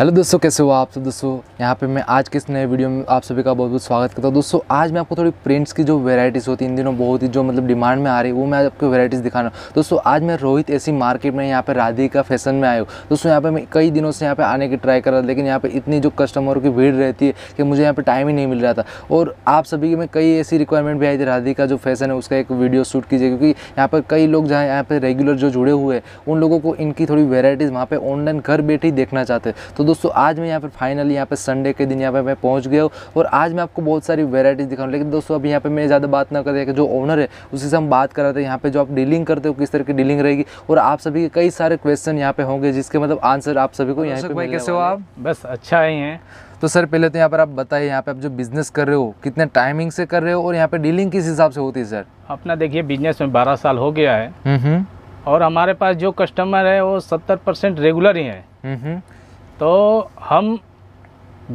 Hello दोस्तों कैसे हो आप सब दोस्तों यहाँ पे मैं आज के इस नए वीडियो में आप सभी का बहुत बहुत स्वागत करता हूँ दोस्तों आज मैं आपको थोड़ी प्रिंट्स की जो वैराइटीज़ होती है इन दिनों बहुत ही जो मतलब डिमांड में आ रही है वो मैं आपको वेराइटीज़ दिखा रहा हूँ दोस्तों आज मैं रोहित ऐसी मार्केट में यहाँ पर राधिका फैशन में आया हूँ दोस्तों यहाँ पर मैं कई दिनों से यहाँ पर आने की ट्राई कर रहा था लेकिन यहाँ पर इतनी जो कस्टमरों की भीड़ रहती है कि मुझे यहाँ पर टाइम ही नहीं मिल रहा था और आप सभी में कई ऐसी रिक्वायरमेंट भी आई थी राधिका जो फैशन है उसका एक वीडियो शूट कीजिए क्योंकि यहाँ पर कई लोग जहाँ यहाँ पर रेगुलर जो जुड़े हुए हैं उन लोगों को इनकी थोड़ी वेराइटीज़ वहाँ पर ऑनलाइन घर बैठे ही देखना चाहते हैं तो दोस्तों आज मैं यहाँ पर फाइनली यहाँ पर संडे के दिन यहाँ पर मैं पहुँच गया हूँ और आज मैं आपको बहुत सारी वेराइटीज़ दिखाऊँ लेकिन दोस्तों अभी यहाँ पर मैं ज़्यादा बात ना करें जो ओनर है उसी से हम बात कर रहे थे यहाँ पर जो आप डीलिंग करते हो किस तरह की डीलिंग रहेगी और आप सभी के कई सारे क्वेश्चन यहाँ पर होंगे जिसके मतलब आंसर आप सभी को यहाँ पर कैसे हो आप बस अच्छा ही है तो सर पहले तो यहाँ पर आप बताइए यहाँ पे आप जो बिजनेस कर रहे हो कितने टाइमिंग से कर रहे हो और यहाँ पे डीलिंग किस हिसाब से होती है सर अपना देखिए बिजनेस में 12 साल हो गया है हम्म, हम्म। और हमारे पास जो कस्टमर है वो 70 परसेंट रेगुलर ही है हम्म, तो हम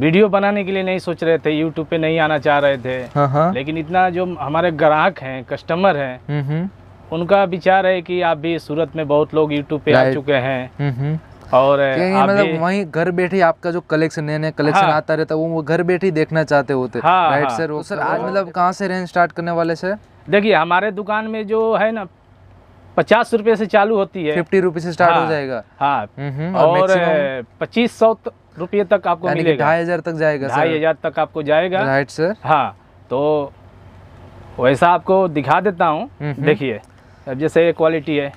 वीडियो बनाने के लिए नहीं सोच रहे थे यूट्यूब पे नहीं आना चाह रहे थे हाँ, हाँ। लेकिन इतना जो हमारे ग्राहक हैं कस्टमर हैं हम्म, हम्म। उनका विचार है कि आप भी सूरत में बहुत लोग यूट्यूब पे आ चुके हैं हम्म, और मतलब वही घर बैठे आपका जो कलेक्शन नए नए कलेक्शन हाँ, आता रहता है वो घर बैठे ही देखना चाहते होते हाँ, राइट हाँ, सर तो सर तो आज मतलब कहाँ से रेंज स्टार्ट करने वाले से देखिए हमारे दुकान में जो है ना पचास रुपये से चालू होती है फिफ्टी रुपीज से स्टार्ट हाँ, हो जाएगा हाँ हम्म, और पच्चीस सौ रुपये तक आपको मिलेगा ढाई हजार तक जाएगा ढाई हजार तक आपको जाएगा राइट सर हाँ तो वैसा आपको दिखा देता हूँ हम्म, हम्म। देखिए अब जैसे ये क्वालिटी है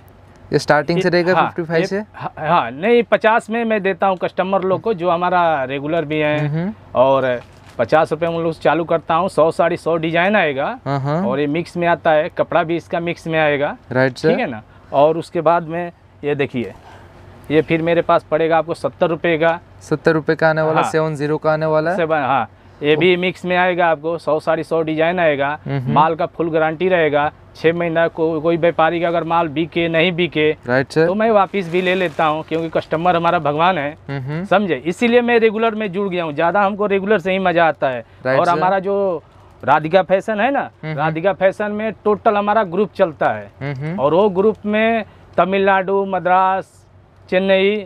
ये स्टार्टिंग से रहेगा हाँ, 55 से हाँ, हाँ, नहीं पचास में मैं देता हूँ कस्टमर लोग को जो हमारा रेगुलर भी है और पचास रुपये में चालू करता हूँ सौ साढ़े सौ डिजाइन आएगा हाँ, हाँ। और ये मिक्स में आता है कपड़ा भी इसका मिक्स में आएगा राइट ठीक है ना और उसके बाद में ये देखिए ये फिर मेरे पास पड़ेगा आपको सत्तर रुपये का सत्तर रुपये का आने वाला हाँ। सेवन जीरो का आने वाला सेवन हाँ ये भी मिक्स में आएगा आपको सौ साढ़े सौ डिजाइन आएगा हम्म, हम्म। माल का फुल गारंटी रहेगा छः महीना को कोई व्यापारी का अगर माल बिके नहीं बिके राइट सर तो मैं वापस भी ले लेता हूँ क्योंकि कस्टमर हमारा भगवान है mm-hmm. समझे इसीलिए मैं रेगुलर में जुड़ गया हूँ ज़्यादा हमको रेगुलर से ही मज़ा आता है और हमारा जो राधिका फैशन है ना mm-hmm. राधिका फैशन में टोटल हमारा ग्रुप चलता है mm-hmm. और वो ग्रुप में तमिलनाडु मद्रास चेन्नई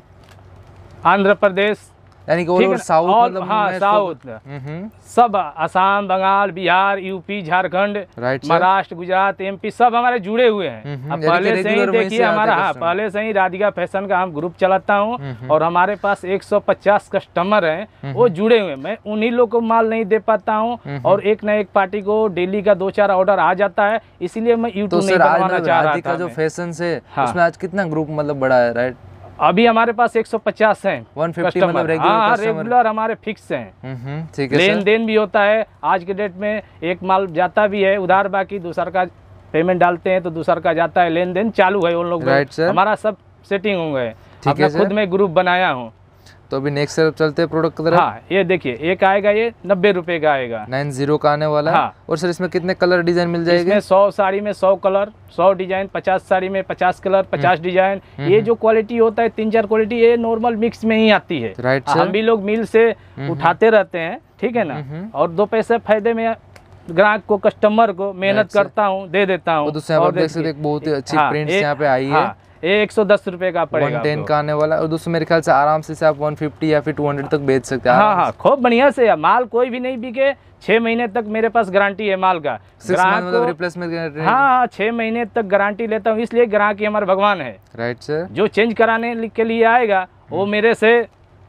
आंध्र प्रदेश यानी कि और साउथ मतलब हाँ साउथ हम्म। सब असम बंगाल बिहार यूपी झारखंड महाराष्ट्र गुजरात एमपी सब हमारे जुड़े हुए हैं हम्म, हम्म। अब पहले से ही देखिए हमारा हाँ पहले से ही राधिका फैशन का हम ग्रुप चलाता हूँ और हमारे पास 150 कस्टमर हैं वो जुड़े हुए मैं उन्हीं लोग को माल नहीं दे पाता हूँ और एक न एक पार्टी को डेली का दो चार ऑर्डर आ जाता है इसीलिए मैं यूट्यूब तो नहीं चाह रहा था जो फैशन से हाँ। उसमें आज कितना ग्रुप मतलब बड़ा है राइट अभी हमारे पास 150 हैं 150 कस्टमर मतलब हाँ रेगुलर हाँ, हमारे फिक्स हैं हम्म, ठीक है लेन देन भी होता है आज के डेट में एक माल जाता भी है उधार बाकी दूसर का पेमेंट डालते हैं तो दूसर का जाता है लेन देन चालू है उन लोग हमारा सब सेटिंग हो गए खुद में ग्रुप बनाया हूँ तो अभी नेक्स्ट तरफ चलते हैं प्रोडक्ट की तरफ हाँ ये देखिए एक आएगा ये नब्बे रुपए का आएगा नाइन जीरो का आने वाला हाँ और सर इसमें कितने कलर डिजाइन मिल जाएगा सौ साड़ी में सौ कलर सौ डिजाइन पचास साड़ी में पचास कलर हम्म। पचास डिजाइन हम्म, ये हम्म। जो क्वालिटी होता है तीन चार क्वालिटी ये नॉर्मल मिक्स में ही आती है राइट हम भी लोग मिल से उठाते रहते हैं ठीक है ना और दो पैसे फायदे में ग्राहक को कस्टमर को मेहनत करता हूँ दे देता हूँ तो बहुत ही हाँ, अच्छी प्रिंट यहाँ पे आई है हाँ, एक सौ दस रुपए का पड़ेगा टेन का आने वाला और दोस्तों मेरे ख्याल से आराम से आप वन फिफ्टी या फिर टू हंड्रेड तक बेच सकते हैं हाँ हाँ खूब बढ़िया से माल कोई भी नहीं बिके छह महीने तक मेरे पास गारंटी है माल का मतलब रिप्लेसमेंट हाँ हाँ छह महीने तक गारंटी लेता हूँ इसलिए ग्राहक ही हमारा भगवान है राइट सर जो चेंज कराने के लिए आएगा वो hmm. मेरे से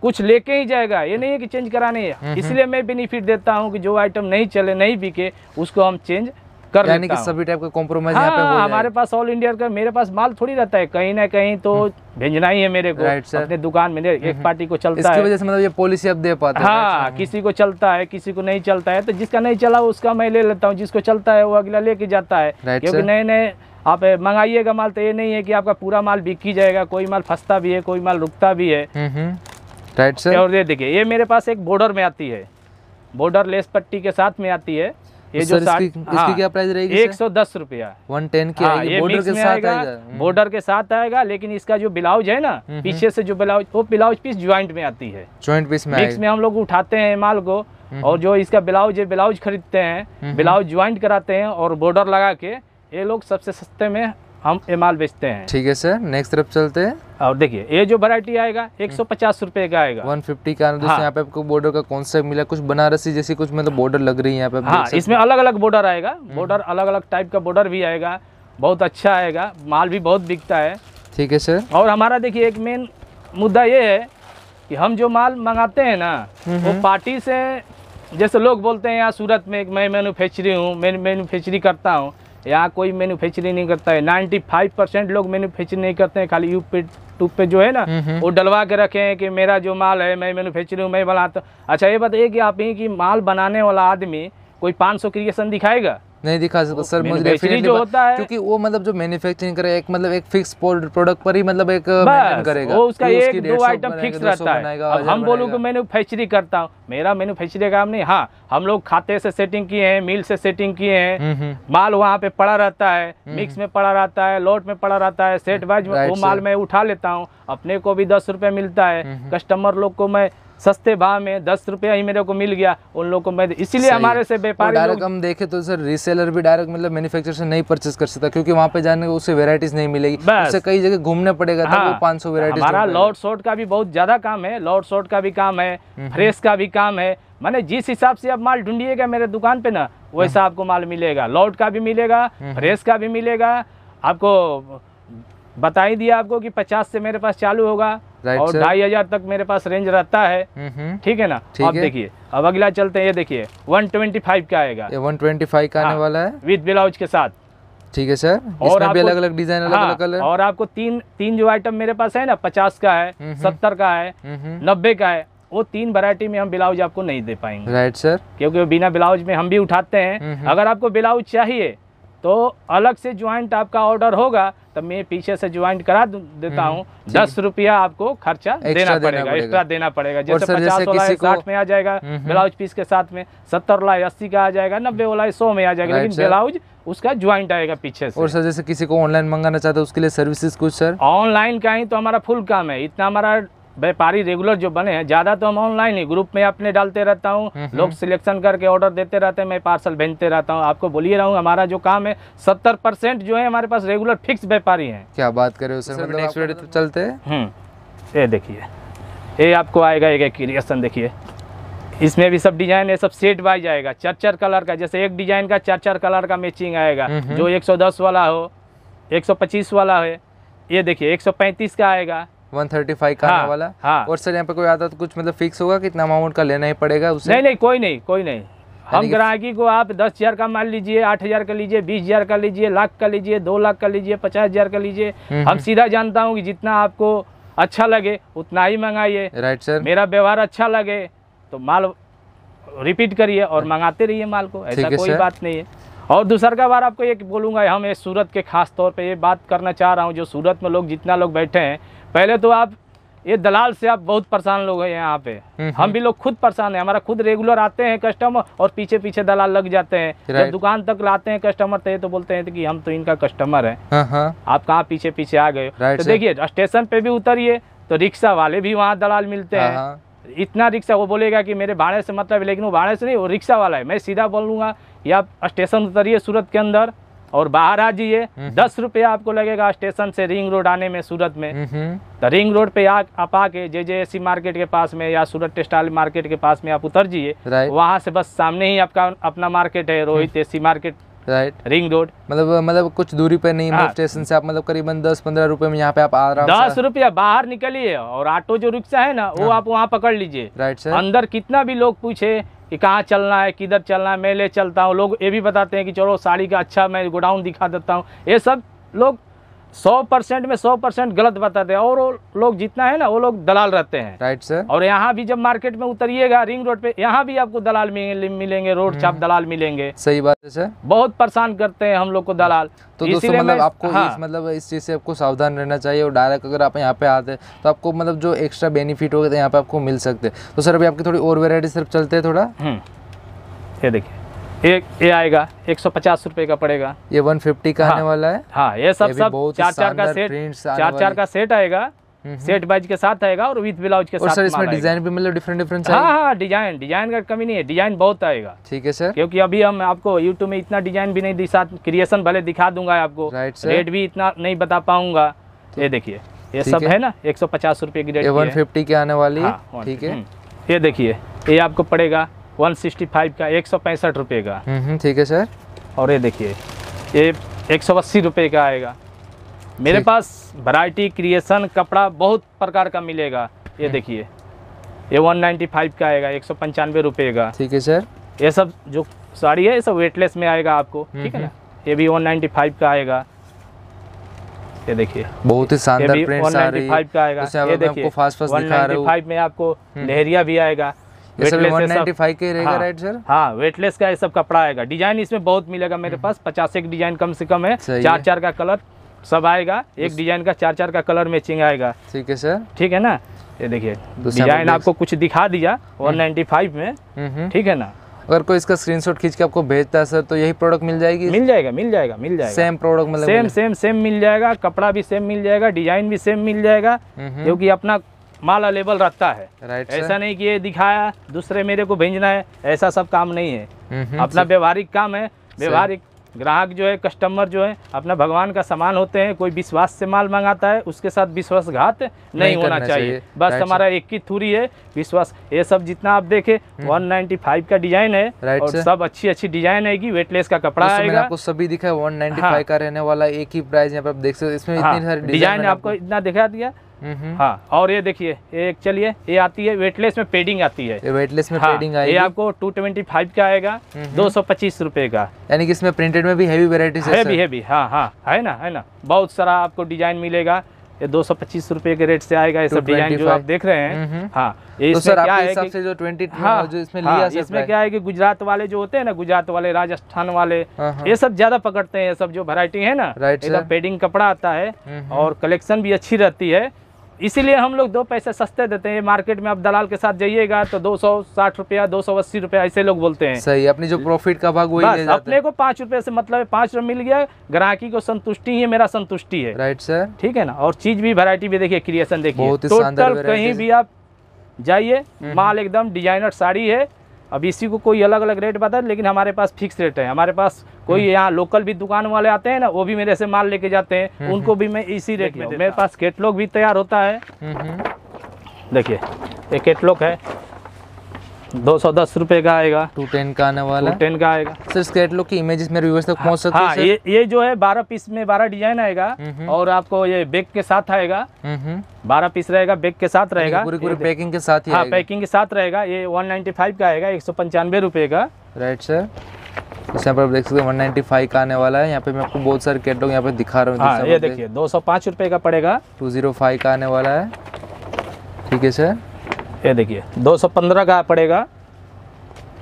कुछ लेके ही जाएगा ये नहीं है कि चेंज कराने hmm, hmm। इसलिए मैं बेनिफिट देता हूँ कि जो आइटम नहीं चले नहीं बिके उसको हम चेंज कर यानी कि सभी टाइप का कॉम्प्रोमाइज हाँ, यहाँ पे हाँ, हमारे पास ऑल इंडिया का मेरे पास माल थोड़ी रहता है कहीं ना कहीं तो हम्म। भेजना ही है मेरे को राइट अपने दुकान में एक हम्म। पार्टी को चलता इसकी है वजह से मतलब ये पॉलिसी अब दे पाते हाँ किसी को चलता है किसी को नहीं चलता है तो जिसका नहीं चला उसका मैं ले लेता हूँ जिसको चलता है वो अगला लेके जाता है क्योंकि नए नए आप मंगाइएगा माल तो ये नहीं है की आपका पूरा माल बिकी जाएगा कोई माल फंसता भी है कोई माल रुकता भी है राइट हम्म, सर और ये देखिए ये मेरे पास एक बॉर्डर में आती है बॉर्डर लेस पट्टी के साथ में आती है ये जो इसकी, इसकी हाँ, क्या प्राइस रहेगी एक सौ दस रुपया वन टेन की हाँ, बॉर्डर के साथ आएगा बॉर्डर हम्म। के साथ आएगा लेकिन इसका जो ब्लाउज है ना हम्म, हम्म। पीछे से जो ब्लाउज वो ब्लाउज पीस ज्वाइंट में आती है ज्वाइंट पीस में मिक्स में हम लोग उठाते हैं माल को और जो इसका ब्लाउज है ब्लाउज खरीदते हैं ब्लाउज ज्वाइंट कराते हैं और बॉर्डर लगा के ये लोग सबसे सस्ते में हम ये माल बेचते हैं ठीक है सर नेक्स्ट तरफ चलते हैं और देखिए ये जो वैरायटी आएगा एक सौ पचास रूपए का आएगा वन हम्म। फिफ्टी का हाँ। यहाँ पे आपको बॉर्डर का सा मिला कुछ बनारसी जैसी कुछ मतलब बॉर्डर लग रही है यहाँ पे हाँ, इसमें अलग अलग बॉर्डर आएगा बॉर्डर अलग अलग टाइप का बॉर्डर भी आएगा बहुत अच्छा आएगा माल भी बहुत बिकता है ठीक है सर और हमारा देखिये एक मेन मुद्दा ये है की हम जो माल मंगाते है ना हम्म, वो पार्टी हम्म। से जैसे लोग बोलते हैं यहाँ सूरत में मैं मैन्युफैक्चरिंग हूँ मैं करता हूँ यहाँ कोई मैन्युफैक्चरिंग नहीं करता है नाइन्टी फाइव परसेंट लोग मैन्युफैक्चरिंग नहीं करते हैं खाली यूट्यूब पे जो है ना हम्म, हम्म। वो डलवा के रखे हैं कि मेरा जो माल है मैं मैन्युफैक्चरिंग मैं बनाता अच्छा ये बताइए कि आप ही कि माल बनाने वाला आदमी कोई 500 क्रिएशन दिखाएगा नहीं दिखा सकता सर मुझे डेफिनेटली होता है क्योंकि वो मतलब जो मैन्युफैक्चरिंग करे एक मतलब एक फिक्स प्रोडक्ट पर ही मतलब एक uh, करेगा वो उसका एक दो आइटम फिक्स रहता है अब हम बोलूँ कि मैन्युफैक्चरिंग करता हूँ मेरा मैन्युफैक्चरिंग काम नहीं हाँ हम लोग खाते से सेटिंग किए हैं मिल से सेटिंग किए हैं हम्म, हम्म। माल वहाँ पे पड़ा रहता है मिक्स हम्म, में पड़ा रहता है लोट में पड़ा रहता है सेट वाइज वो माल मैं उठा लेता हूँ अपने को भी दस रुपये मिलता है कस्टमर लोग को मैं सस्ते भाव में दस रुपया ही मेरे को मिल गया उन लोगों को मैं इसीलिए हमारे से व्यापारी डायरेक्ट हम देखे तो सर रीसेलर भी डायरेक्ट मतलब मैन्युफैक्चरर से नहीं परचेस कर सकता क्योंकि वहाँ पे जाने को उससे वेराइटीज नहीं मिलेगी उससे कई जगह घूमने पड़ेगा हाँ, था पाँच सौ वेराइटी हमारा लॉर्ड शॉर्ट का भी बहुत ज्यादा काम है लॉर्ड शॉर्ट का भी काम है फ्रेश हम्म। का भी काम है मैंने जिस हिसाब से आप माल ढूंढिएगा मेरे दुकान पे ना वैसा हाँ। आपको माल मिलेगा लॉर्ड का भी मिलेगा फ्रेश हम्म। का भी मिलेगा आपको बता ही दिया आपको कि पचास से मेरे पास चालू होगा और ढाई हजार तक मेरे पास रेंज रहता है हम्म, हम्म। ठीक है ना आप देखिए अब अगला चलते हैं ये देखिए 125 का आएगा ये 125 का आने हाँ, वाला है विद ब्लाउज के साथ ठीक है सर और भी अलग अलग डिजाइन अलग अलग कलर और आपको तीन तीन जो आइटम मेरे पास है ना पचास का है हम्म, सत्तर का है नब्बे का है वो तीन वैरायटी में हम ब्लाउज आपको नहीं दे पाएंगे राइट सर क्योंकि बिना ब्लाउज में हम भी उठाते हैं अगर आपको ब्लाउज चाहिए तो अलग से ज्वाइंट आपका ऑर्डर होगा तो मैं पीछे से ज्वाइंट करा देता हम्म। हूँ दस रुपया आपको खर्चा देना पड़ेगा एक्स्ट्रा देना पड़ेगा जैसे पचास वाला साठ में आ जाएगा ब्लाउज हम्म, पीस हम्म। के साथ में सत्तर वाला अस्सी का आ जाएगा नब्बे वाला सौ में आ जाएगा लेकिन ब्लाउज उसका ज्वाइंट आएगा पीछे से और सर जैसे किसी को ऑनलाइन मंगाना चाहते हैं उसके लिए सर्विसेज कुछ सर ऑनलाइन का ही तो हमारा फुल काम है इतना हमारा व्यापारी रेगुलर जो बने हैं ज़्यादा तो हम ऑनलाइन ही ग्रुप में अपने डालते रहता हूँ हम्म, हम्म। लोग सिलेक्शन करके ऑर्डर देते रहते हैं मैं पार्सल भेजते रहता हूँ आपको बोलिए रहा हूँ हमारा जो काम है सत्तर परसेंट जो है हमारे पास रेगुलर फिक्स व्यापारी हैं क्या बात करें मतलब नेक्स्ट वीडियो तो चलते हैं हम्म, ये देखिए ये आपको आएगा एक क्रिएशन देखिए इसमें भी सब डिजाइन है सब सेट वाइज आएगा चार चार कलर का जैसे एक डिजाइन का चार चार कलर का मैचिंग आएगा जो 110 वाला हो 125 वाला है ये देखिए 135 का आएगा फाइव का हाँ, वाला हाँ और सर यहाँ पे कोई आता तो कुछ मतलब फिक्स होगा कितना अमाउंट का लेना ही पड़ेगा उसे नहीं नहीं कोई नहीं कोई नहीं हम ग्राहकी को आप दस हजार का मान लीजिए आठ हजार का लीजिए बीस हजार का लीजिए लाख का लीजिए दो लाख का लीजिए पचास हजार का लीजिए हम्म, हम हम्म। सीधा जानता हूँ कि जितना आपको अच्छा लगे उतना ही मंगाइए राइट सर मेरा व्यवहार अच्छा लगे तो माल रिपीट करिए और मंगाते रहिए माल को ऐसा कोई बात नहीं है और दूसर का बार आपको एक बोलूंगा हम ये सूरत के खास तौर पे ये बात करना चाह रहा हूँ जो सूरत में लोग जितना लोग बैठे हैं पहले तो आप ये दलाल से आप बहुत परेशान लोग हैं यहाँ पे हम्म, हम हम्म। भी लोग खुद परेशान हैं हमारा खुद रेगुलर आते हैं कस्टमर और पीछे पीछे दलाल लग जाते हैं जब दुकान तक लाते हैं कस्टमर तो ये तो बोलते हैं कि हम तो इनका कस्टमर है हाँ, हाँ। आप कहाँ पीछे पीछे आ गए तो देखिए स्टेशन पे भी उतरिए तो रिक्शा वाले भी वहाँ दलाल मिलते हाँ, हैं इतना रिक्शा वो बोलेगा कि मेरे भाड़े से मतलब लेकिन वो भाड़े से नहीं वो रिक्शा वाला है मैं सीधा बोलूंगा या स्टेशन उतरिए सूरत के अंदर और बाहर आ जाइए हम्म। दस रुपया आपको लगेगा स्टेशन से रिंग रोड आने में सूरत में हम्म, हम्म। तो रिंग रोड पे आ, आप आके जे जे एस मार्केट के पास में या सूरत टेक्सटाइल मार्केट के पास में आप उतर जाइए वहाँ से बस सामने ही आपका अपना मार्केट है Rohit AC market right ring road मतलब मतलब कुछ दूरी पे नहीं मतलब हाँ। स्टेशन से आप मतलब करीबन दस पंद्रह रुपए में यहाँ पे आप आ रहा दस रुपया बाहर निकलिए और ऑटो जो रिक्शा है ना वो हाँ। आप वहाँ पकड़ लीजिए राइट सर अंदर कितना भी लोग पूछे कि कहाँ चलना है किधर चलना है मैं ले चलता हूँ लोग ये भी बताते हैं कि चलो साड़ी का अच्छा मैं गोडाउन दिखा देता हूँ ये सब लोग सौ परसेंट में सौ परसेंट गलत बताते हैं और वो लोग जितना है ना वो लोग दलाल रहते हैं राइट सर और यहाँ भी जब मार्केट में उतरिएगा रिंग रोड पे यहाँ भी आपको दलाल मिलेंगे रोड छाप हम्म। दलाल मिलेंगे सही बात है सर बहुत परेशान करते हैं हम लोग को दलाल तो दोस्तों मतलब आपको हाँ। इस मतलब इस चीज़ से आपको सावधान रहना चाहिए और डायरेक्ट अगर आप यहाँ पे आते हैं तो आपको मतलब जो एक्स्ट्रा बेनिफिट होगा यहाँ पे आपको मिल सकते हैं तो सर अभी आपकी थोड़ी और वेरायटी सिर्फ चलते हैं थोड़ा हम्म। ये देखिए एक ये आएगा एक सौ पचास रूपए का पड़ेगा ये वन फिफ्टी का हाँ, आने वाला है हाँ ये सब ये सब चार चार का सेट चार चार का सेट आएगा सेट हम्म, बाइज हम्म। के साथ आएगा और विथ ब्लाउज के और साथ सर इसमें डिजाइन भी मतलब डिफरेंट डिफरेंट हाँ हाँ डिजाइन डिजाइन का कमी नहीं है डिजाइन बहुत आएगा ठीक है सर क्योंकि अभी हम आपको यूट्यूब में इतना डिजाइन भी नहीं दिखा क्रिएशन भले दिखा दूंगा आपको रेट भी इतना नहीं बता पाऊंगा तो ये देखिए ये सब है ना एक सौ पचास रूपए की रेट वन फिफ्टी के आने वाली हाँ, ठीक है हम्म। ये देखिए ये आपको पड़ेगा 165 का एक सौ पैंसठ रुपये का हम्म, हम्म, ठीक है सर और ये देखिए ये एक सौ अस्सी रुपये का आएगा मेरे पास वैरायटी क्रिएशन कपड़ा बहुत प्रकार का मिलेगा ये हम्म। देखिए ये 195 का आएगा एक सौ पंचानवे रुपये का ठीक है सर ये सब जो साड़ी है ये सब वेटलेस में आएगा आपको ठीक है ना ये भी 195 का आएगा ये देखिए बहुत ही शानदार प्रिंट्स आ रही है का आएगा ये देखिए फास्ट फास्ट दिखा 195 में आपको लहरिया भी आएगा के रहेगा राइट सर हाँ वेटलेस हाँ, का ये सब कपड़ा आएगा डिजाइन इसमें बहुत मिलेगा मेरे हम्म। पास पचास एक डिजाइन कम से कम है चार चार का कलर सब आएगा एक डिजाइन का चार चार का कलर मैचिंग आएगा ठीक है सर ठीक है ना ये देखिए डिजाइन तो आपको कुछ दिखा दिया 195 हम्म। में हम्म, ठीक है ना अगर कोई इसका स्क्रीनशॉट खींच के आपको भेजता है सर तो यही प्रोडक्ट मिल जाएगी मिल जाएगा मिल जाएगा मिल जाएगा सेम प्रोडक्ट मतलब सेम सेम सेम मिल जाएगा कपड़ा भी सेम मिल जाएगा डिजाइन भी सेम मिल जाएगा क्योंकि अपना माल अवेलेबल रखता है राइट ऐसा नहीं कि ये दिखाया दूसरे मेरे को भेजना है ऐसा सब काम नहीं है अपना व्यवहारिक काम है व्यवहारिक ग्राहक जो है कस्टमर जो है अपना भगवान का सामान होते हैं कोई विश्वास से माल मंगाता है उसके साथ विश्वासघात नहीं, नहीं होना चाहिए बस हमारा एक ही थूरी है विश्वास ये सब जितना आप देखे 195 हम्म। का डिजाइन है और सब अच्छी अच्छी डिजाइन है वेटलेस का कपड़ा आएगा आपको सभी दिखा है 195 का रहने वाला एक ही प्राइस यहाँ पर आप देख सकते इसमें डिजाइन हाँ, आपको इतना दिखा दिया हम्म। हाँ और ये देखिए ये चलिए ये आती है वेटलेस में पेडिंग आती है वेटलेस में हाँ, पेडिंग आएगी ये आपको टू ट्वेंटी फाइव का आएगा दो सौ पच्चीस रूपए का यानी कि इसमें प्रिंटेड में भी हैवी वेराइटी है भी भी, हाँ हाँ है ना है ना बहुत सारा आपको डिजाइन मिलेगा ये दो सौ पच्चीस रूपए के रेट से आएगा ये सब डिजाइन जो आप देख रहे हैं हम्म। हाँ ये तो सर क्या है जो ट्वेंटी हाँ, जो इसमें हाँ, लिया इसमें क्या है कि गुजरात वाले जो होते हैं ना गुजरात वाले राजस्थान वाले हाँ, हाँ। ये सब ज्यादा पकड़ते हैं ये सब जो वैरायटी है ना पेडिंग कपड़ा आता है हम्म, और कलेक्शन भी अच्छी रहती है इसीलिए हम लोग दो पैसे सस्ते देते हैं मार्केट में आप दलाल के साथ जाइएगा तो दो सौ साठ रुपया दो सौ अस्सी रुपया ऐसे लोग बोलते हैं सही अपनी जो प्रॉफिट का भाग वही अपने को पांच रुपए से मतलब पांच रुपये मिल गया ग्राहकी को संतुष्टि ही मेरा संतुष्टि है राइट सर ठीक है ना और चीज भी वरायटी भी देखिये क्रिएशन देखिए टोटल कहीं भी आप जाइए हम्म, हम्म। माल एकदम डिजाइनर साड़ी है अब इसी को कोई अलग अलग रेट बताए लेकिन हमारे पास फिक्स रेट है हमारे पास कोई हम्म। यहाँ लोकल भी दुकान वाले आते हैं ना वो भी मेरे से माल लेके जाते हैं हम्म, उनको हम्म। भी मैं इसी रेट में मेरे पास केटलॉग भी तैयार होता है देखिए ये केटलॉग है दो सौ दस रूपए का आएगा टू टेन का आने वाला टेन का आएगा सर इसके की इमेजेस मेरे व्यूवर्स तक पहुंच सकते हैं हाँ, ये ये जो है बारह पीस में बारह डिजाइन आएगा और आपको ये बैग के साथ आएगा बारह पीस रहेगा बैग के साथ रहेगा पूरी पूरी पैकिंग के साथ ही पैकिंग हाँ, के साथ रहेगा ये वन नाइन्टी फाइव का आएगा एक सौ पंचानवे रूपए का राइट सर यहाँ पर आप देख सकते हैं 195 का आने वाला है यहाँ पे मैं आपको बहुत सारे कैटलॉग यहाँ पे दिखा रहा हूँ हाँ, ये देखिए दो सौ पाँच रुपये का पड़ेगा 205 का आने वाला है ठीक है सर ये देखिए 215 का पड़ेगा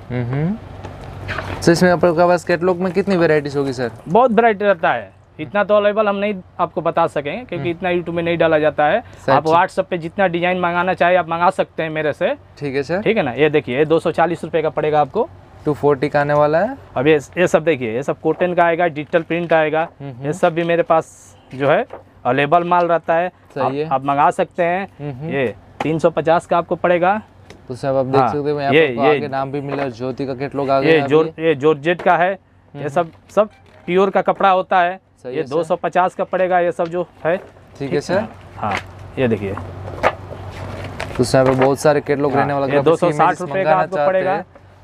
सर हम्म। इसमें आप लोग पास कैटलॉग में कितनी वेराइटीज होगी सर बहुत वेराइटी रहता है इतना तो अवेलेबल हम नहीं आपको बता सकेंगे क्योंकि हम्म। इतना यूट्यूब में नहीं डाला जाता है आप व्हाट्सएप पे जितना डिजाइन मंगाना चाहे आप मंगा सकते हैं मेरे से ठीक है सर ठीक है ना ये देखिए सौ दो रुपए का पड़ेगा आपको टू फोर्टी का आने वाला है अब ये ये सब देखिए ये सब कॉटन का आएगा डिजिटल प्रिंट आएगा हम्म। ये सब भी मेरे पास जो है अवेलेबल माल रहता है आप, आप मंगा सकते हैं ये तीन सौ पचास का आपको पड़ेगा तो सब आप देख हाँ, सकते हो ये, ये आगे नाम भी मिला ज्योति का केटलॉग आ गया ये ये जॉर्जेट का है हम्म, ये हम्म। सब सब प्योर का कपड़ा होता है ये दो सौ पचास का पड़ेगा ये सब जो है ठीक है सर हाँ ये देखिए तो सर बहुत सारे केटलॉग हाँ, रहने वाला दो सौ साठ रुपए का आपको पड़ेगा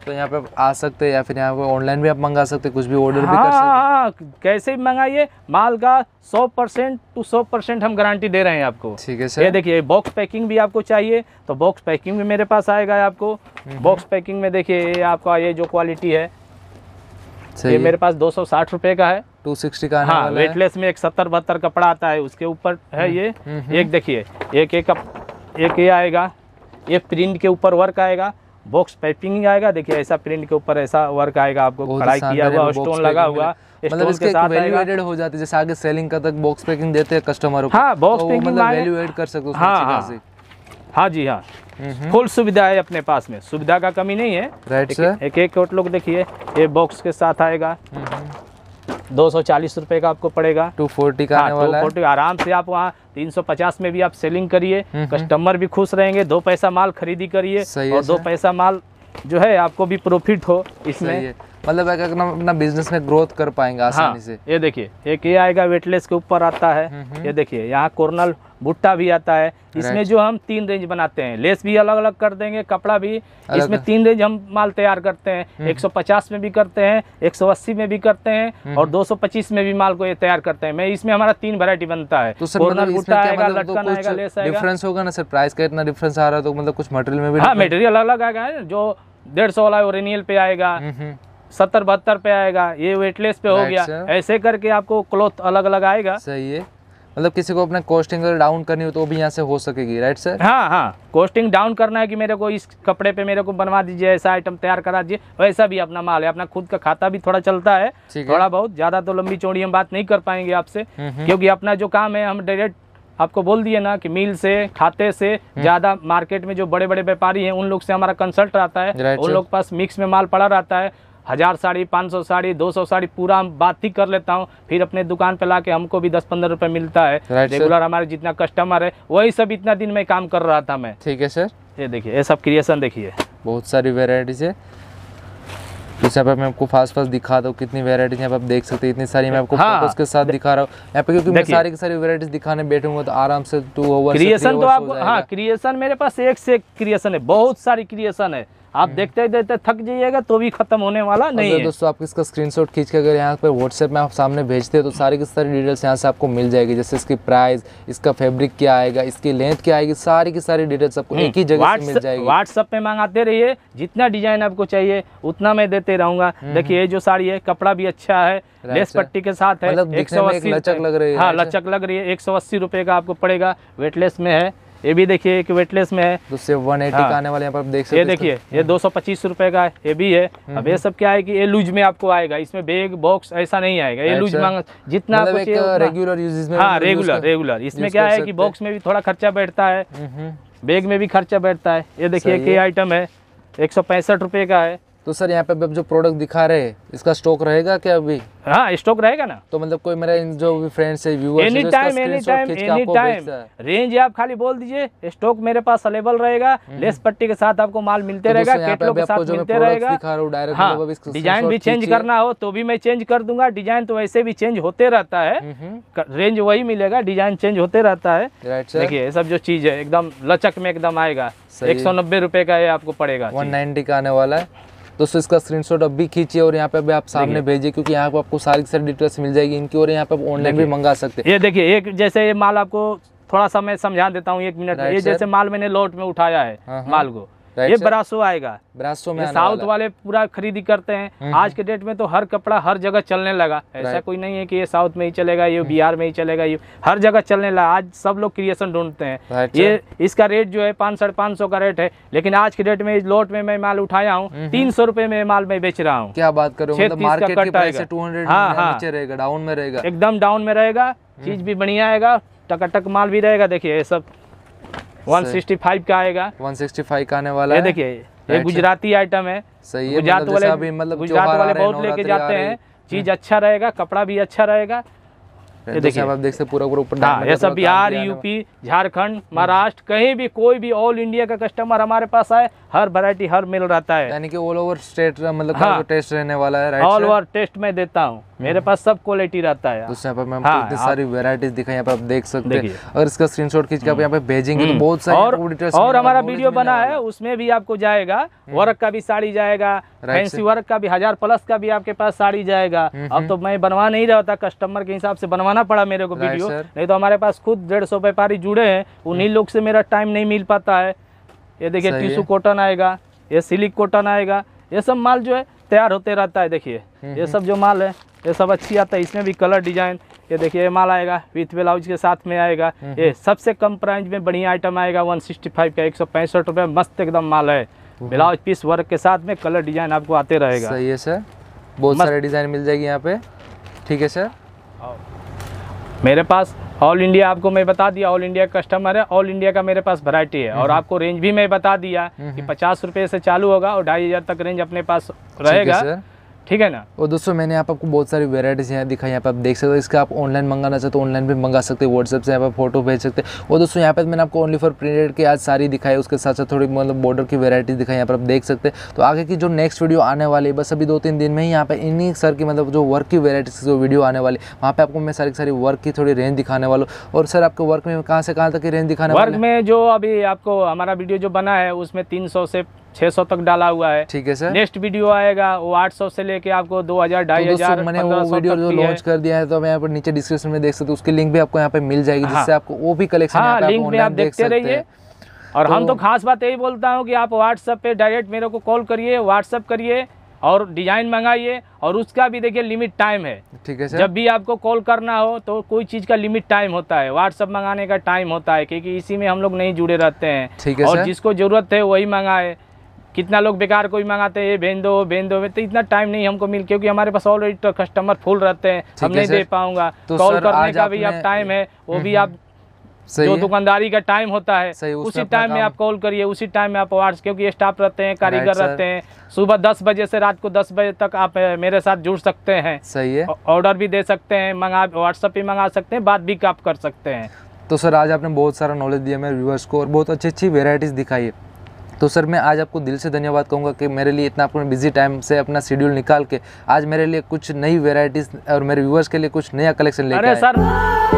तो यहाँ पे आप आ सकते हैं या फिर यहाँ पे ऑनलाइन भी आप मंगा सकते हैं कुछ भी ऑर्डर हाँ, भी कर हाँ, सकते हाँ, हाँ, कैसे भी मंगाइए माल का 100 परसेंट टू सौ परसेंट हम गारंटी दे रहे हैं आपको ठीक है सर ये देखिए बॉक्स पैकिंग भी आपको चाहिए तो बॉक्स पैकिंग भी मेरे पास आएगा आपको बॉक्स हम्म। पैकिंग में देखिए ये आपका ये जो क्वालिटी है ये मेरे पास दो सौ का है टू सिक्सटी का हाँ वेटलेस में एक सत्तर बहत्तर कपड़ा आता है उसके ऊपर है हम्म, ये हम्म, एक देखिए एक एक एक ये आएगा ये प्रिंट के ऊपर वर्क आएगा बॉक्स ही आएगा देखिए ऐसा प्रिंट के ऊपर ऐसा वर्क आएगा आपको कढ़ाई किया हुआ स्टोन लगा हुआ मतलब इसके साथ वैल्यूएडेड हो जाती है जैसे आगे सेलिंग का तक बॉक्स पैकिंग देते हैं कस्टमर को हाँ बॉक्स पैकिंग तो मतलब वैल्यू ऐड कर सकते हो हाँ हाँ हाँ जी हाँ हम्म। फुल सुविधा है अपने पास में सुविधा का कमी नहीं है राइट एक, एक एक आउटलुक देखिए ये बॉक्स के साथ आएगा हम्म। दो सौ चालीस रुपये का आपको पड़ेगा टू फोर्टी का हाँ, फोर्टी आराम से आप वहाँ तीन सौ पचास में भी आप सेलिंग करिए हम्म, हम्म। कस्टमर भी खुश रहेंगे दो पैसा माल खरीदी करिए और दो पैसा माल जो है आपको भी प्रॉफिट हो इसमें मतलब अगर अपना बिजनेस में ग्रोथ कर पाएंगे हाँ, आसानी हाँ, से ये देखिए एक ये आएगा वेटलेस के ऊपर आता है हम्म, हम्म। ये देखिए यहाँ कोर्नल भुट्टा भी आता है इसमें जो हम तीन रेंज बनाते हैं लेस भी अलग अलग कर देंगे कपड़ा भी इसमें तीन रेंज हम माल तैयार करते हैं 150 हम्म। में भी करते हैं 180 में भी करते हैं और 225 में भी माल को ये तैयार करते हैं मैं इसमें हमारा तीन वेरायटी बनता है तो सर डिफरेंस मतलब मतलब तो होगा ना सर प्राइस का इतना डिफरेंस आ रहा है तो मतलब कुछ मटेरियल में भी मटेरियल हाँ, अलग आएगा जो डेढ़ सौ वाला वो पे आएगा सत्तर बहत्तर पे आएगा ये वेटलेस पे हो गया ऐसे करके आपको क्लोथ अलग अलग आएगा सही है मतलब किसी को अपने कॉस्टिंग डाउन करनी हो तो भी यहाँ से हो सकेगी राइट सर हाँ हाँ कॉस्टिंग डाउन करना है कि मेरे को इस कपड़े पे मेरे को बनवा दीजिए ऐसा आइटम तैयार करा दीजिए वैसा भी अपना माल है अपना खुद का खाता भी थोड़ा चलता है थोड़ा बहुत ज्यादा तो लंबी चौड़ी हम बात नहीं कर पाएंगे आपसे हम्म, हम्म। क्योंकि अपना जो काम है हम डायरेक्ट आपको बोल दिए ना कि मिल से खाते से हम्म। ज्यादा मार्केट में जो बड़े बड़े व्यापारी हैं उन लोग से हमारा कंसल्ट रहता है उन लोग पास मिक्स में माल पड़ा रहता है हज़ार साड़ी पाँच सौ साड़ी दो सौ साड़ी पूरा बात ही कर लेता हूँ फिर अपने दुकान पे लाके हमको भी दस पंद्रह रुपये मिलता है रेगुलर हमारे जितना कस्टमर है वही सब इतना दिन में काम कर रहा था मैं ठीक है सर ये देखिए ये सब क्रिएशन देखिए बहुत सारी वेराइटीज़ है इस यहाँ पे मैं आपको फास्ट फास्ट दिखा दो कितनी वेराइटीज यहाँ पे आप देख सकते हैं इतनी सारी मैं आपको हाँ, फोकस के साथ दिखा रहा हूँ यहाँ पे क्योंकि मैं सारी की सारी वेराइटीज दिखाने बैठूंगा तो आराम से टू ओवर क्रिएशन तो, तो आपको हाँ क्रिएशन मेरे पास एक से एक क्रिएशन है बहुत सारी क्रिएशन है आप हम्म। देखते देखते थक जाइएगा तो भी खत्म होने वाला नहीं है दोस्तों आप इसका स्क्रीनशॉट खींच के अगर यहाँ पर व्हाट्सएप में आप सामने भेजते हैं तो सारी की सारी डिटेल्स यहाँ से आपको मिल जाएगी जैसे इसकी प्राइस इसका फैब्रिक क्या आएगा इसकी लेंथ क्या आएगी सारी की सारी डिटेल्स आपको हम्म। एक ही जगह मिल जाएगी व्हाट्सएप पे मंगाते रहिए जितना डिजाइन आपको चाहिए उतना मैं देते रहूंगा हम्म। देखिए ये जो साड़ी है कपड़ा भी अच्छा है लेस पट्टी के साथ है मतलब एक सौ अस्सी लचक लग रही है हाँ लचक लग रही है एक सौ अस्सी रुपए का आपको पड़ेगा वेटलेस में है ये भी देखिए एक वेटलेस में है दूसरे वन एटी हाँ। आने वाले यहाँ पर देख सकते ये देखिए हम्म। ये दो सौ पच्चीस रुपए का है ये भी है हम्म, अब ये हम्म। सब क्या है कि ये लूज में आपको आएगा इसमें बैग बॉक्स ऐसा नहीं आएगा ये लूज अच्छा। मांग जितना आपको रेगुलर यूजेज में हाँ रेगुलर रेगुलर इसमें क्या है कि बॉक्स में भी थोड़ा खर्चा बैठता है बैग में भी खर्चा बैठता है ये देखिए के आइटम है एक सौ पैंसठ रुपए का है तो सर यहाँ पे अब जो प्रोडक्ट दिखा रहे हैं इसका स्टॉक रहेगा क्या अभी हाँ स्टॉक रहेगा ना तो मतलब कोई मेरा जो भी फ्रेंड्स है viewers any time any time any time range आप खाली बोल दीजिए स्टॉक मेरे पास अवेलेबल रहेगा लेस हम्म। पट्टी के साथ आपको माल मिलते तो रहेगा कैटलॉग के साथ मिलते रहेगा डिजाइन हाँ, भी चेंज करना हो तो भी मैं चेंज कर दूंगा डिजाइन तो वैसे भी चेंज होते रहता है रेंज वही मिलेगा डिजाइन चेंज होते रहता है देखिये सब जो चीज है एकदम लचक में एकदम आएगा एक सौ नब्बे का ये आपको पड़ेगा वन नाइन्टी का आने वाला है दोस्तों इसका स्क्रीनशॉट अब भी खींचिए और यहाँ पे अभी आप सामने भेजिए क्योंकि यहाँ पे आपको सारी सारी डिटेल्स मिल जाएगी इनकी और यहाँ पे ऑनलाइन भी मंगा सकते हैं ये देखिए एक जैसे ये माल आपको थोड़ा सा मैं समझा देता हूँ एक मिनट ये जैसे माल मैंने लोट में उठाया है हाँ, हाँ। माल को ये ब्रासो आएगा ब्रासो में साउथ वाले पूरा खरीदी करते हैं हम्म, हम्म। आज के डेट में तो हर कपड़ा हर जगह चलने लगा ऐसा कोई नहीं है कि ये साउथ में ही चलेगा ये हम्म। बिहार में ही चलेगा ये हर जगह चलने लगा आज सब लोग क्रिएशन ढूंढते हैं ये इसका रेट जो है पाँच साढ़े पाँच सौ का रेट है लेकिन आज के डेट में इस लोट में मैं माल उठाया हूँ तीन सौ रूपये में माल मैं बेच रहा हूँ क्या बात करो टू हंड्रेड हाँ, हाँ। रहेगा डाउन में रहेगा एकदम डाउन में रहेगा चीज भी बढ़िया आएगा टकाटक माल भी रहेगा देखिए ये सब 165 का आएगा 165 का आने वाला ये देखिए ये गुजराती आइटम है सही गुजरात मतलब वाले अभी मतलब गुजरात वाले बहुत लेके जाते हैं चीज अच्छा रहेगा कपड़ा भी अच्छा रहेगा ये देखिए आप देख सकते पूरा पूरा ऊपर हाँ, तो ये सब बिहार यूपी झारखंड हम्म। महाराष्ट्र कहीं भी कोई भी ऑल इंडिया का कस्टमर हमारे पास आए हर वैरायटी हर मिल रहता है यानी कि ऑल ओवर स्टेट मतलब टेस्ट हाँ। रहने वाला है ऑल ओवर टेस्ट में देता हूँ मेरे पास सब क्वालिटी रहता है दोस्तों यहाँ पे मैं हाँ, इतनी सारी वेराइटीज दिखा यहाँ पे आप देख सकते हैं अगर इसका स्क्रीनशॉट खींच के हम्म। यहाँ पे भेजेंगे तो हम्म। बहुत सारे और, हमारा वीडियो बना है उसमें भी आपको जाएगा वर्क हम्म। का भी साड़ी जाएगा फैंसी वर्क का भी हजार प्लस का भी आपके पास साड़ी जाएगा अब तो मैं बनवा नहीं रहा था कस्टमर के हिसाब से बनवाना पड़ा मेरे को वीडियो नहीं तो हमारे पास खुद डेढ़ व्यापारी जुड़े हैं उन्हीं लोग से मेरा टाइम नहीं मिल पाता है ये देखिए टिशू कॉटन आएगा ये सिलिक कॉटन आएगा ये सब माल जो है तैयार होते रहता है देखिए ये सब जो माल है ये सब अच्छी आता है इसमें भी कलर डिजाइन ये देखिए ये माल आएगा विथ ब्लाउज के साथ में आएगा हम्म, ये हम्म। सबसे कम प्राइस में बढ़िया आइटम आएगा 165 का एक सौ पैंसठ रुपये मस्त एकदम माल है ब्लाउज पीस वर्क के साथ में कलर डिजाइन आपको आते रहेगा सही है सर बहुत सारे डिजाइन मिल जाएगी यहाँ पे ठीक है सर मेरे पास ऑल इंडिया आपको मैं बता दिया ऑल इंडिया कस्टमर है ऑल इंडिया का मेरे पास वैरायटी है और हम्म। आपको रेंज भी मैं बता दिया कि पचास रुपये से चालू होगा और ढाई हजार तक रेंज अपने पास रहेगा ठीक है ना और दोस्तों मैंने आप आपको बहुत सारी वेराइटीज़ यहाँ दिखाई यहाँ पर आप देख सकते हो इसका आप ऑनलाइन मंगाना चाहते हो ऑनलाइन भी मंगा सकते हो व्हाट्सएप से यहाँ पर फोटो भेज सकते हैं और दोस्तों यहाँ पर मैंने आपको ओनली फॉर प्रिंटेड की आज सारी दिखाई उसके साथ साथ थोड़ी मतलब बॉर्डर की वेराइटीज़ दिखाई यहाँ पर आप देख सकते हैं तो आगे की जो नेक्स्ट वीडियो आने वाली बस अभी दो तीन दिन में ही यहाँ पर इन्हीं सर की मतलब जो वर्क की वेराइटीज़ जो वीडियो आने वाली वहाँ पर आपको मैं सारी सारी वर्क की थोड़ी रेंज दिखाने वाला और सर आपके वर्क में कहाँ से कहाँ तक की रेंज दिखाने वर्क में जो अभी आपको हमारा वीडियो जो बना है उसमें तीन से सौ तक डाला हुआ है ठीक है सर नेक्स्ट वीडियो आएगा वो 800 से लेके आपको हजार ढाई तो हजार मैंने वो वीडियो जो लॉन्च कर दिया है तो मैं यहाँ पर नीचे डिस्क्रिप्शन में देख सकते उसकी लिंक भी आपको यहाँ पे मिल जाएगी हाँ। जिससे आपको वो भी कलेक्शन लिंक में आप देखते रहिए और हम तो, तो खास बात यही बोलता हूँ कि आप व्हाट्सअप पे डायरेक्ट मेरे को कॉल करिए व्हाट्सअप करिए और डिजाइन मंगाइए और उसका भी देखिए लिमिट टाइम है ठीक है सर जब भी आपको कॉल करना हो तो कोई चीज़ का लिमिट टाइम होता है व्हाट्सअप मंगाने का टाइम होता है क्योंकि इसी में हम लोग नहीं जुड़े रहते हैं ठीक है और जिसको जरूरत है वही मंगाए कितना लोग बेकार को भी मंगाते हैं भेज दो भेज दो तो इतना टाइम नहीं हमको मिल क्योंकि हमारे पास ऑलरेडी तो कस्टमर फुल रहते हैं हम नहीं दे पाऊंगा तो कॉल करने का भी आप टाइम है वो भी हम्म, आप हम्म। जो दुकानदारी का टाइम होता है उसी टाइम में आप कॉल करिए उसी टाइम में आप वाट्स क्योंकि स्टाफ रहते हैं कारीगर रहते हैं सुबह दस बजे से रात को दस बजे तक आप मेरे साथ जुड़ सकते हैं सही है ऑर्डर भी दे सकते हैं मंगा व्हाट्सएप भी मंगा सकते हैं बात भी आप कर सकते हैं तो सर आज आपने बहुत सारा नॉलेज दिया मेरे व्यूवर्स को और बहुत अच्छी अच्छी वेराइटीज़ दिखाई है तो सर मैं आज आपको दिल से धन्यवाद कहूँगा कि मेरे लिए इतना अपने बिजी टाइम से अपना शेड्यूल निकाल के आज मेरे लिए कुछ नई वेराइटीज़ और मेरे व्यूवर्स के लिए कुछ नया कलेक्शन लेकर सर